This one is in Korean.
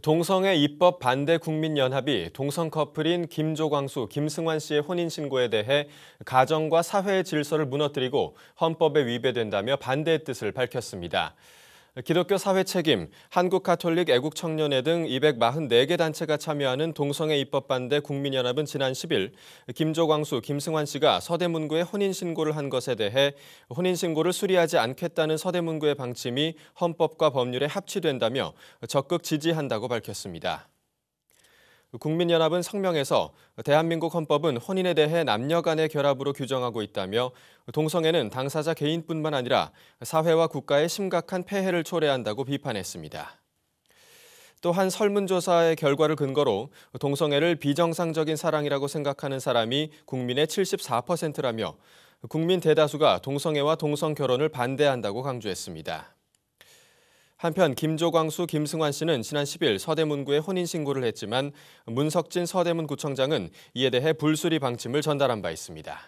동성애 입법 반대 국민연합이 동성 커플인 김조광수, 김승환 씨의 혼인 신고에 대해 가정과 사회의 질서를 무너뜨리고 헌법에 위배된다며 반대의 뜻을 밝혔습니다. 기독교 사회 책임, 한국 가톨릭 애국 청년회 등 244개 단체가 참여하는 동성애 입법 반대 국민연합은 지난 10일 김조광수, 김승환 씨가 서대문구에 혼인 신고를 한 것에 대해 혼인 신고를 수리하지 않겠다는 서대문구의 방침이 헌법과 법률에 합치된다며 적극 지지한다고 밝혔습니다. 국민연합은 성명에서 대한민국 헌법은 혼인에 대해 남녀 간의 결합으로 규정하고 있다며 동성애는 당사자 개인뿐만 아니라 사회와 국가에 심각한 폐해를 초래한다고 비판했습니다. 또한 설문조사의 결과를 근거로 동성애를 비정상적인 사랑이라고 생각하는 사람이 국민의 74%라며 국민 대다수가 동성애와 동성 결혼을 반대한다고 강조했습니다. 한편 김조광수, 김승환 씨는 지난 10일 서대문구에 혼인신고를 했지만 문석진 서대문구청장은 이에 대해 불수리 방침을 전달한 바 있습니다.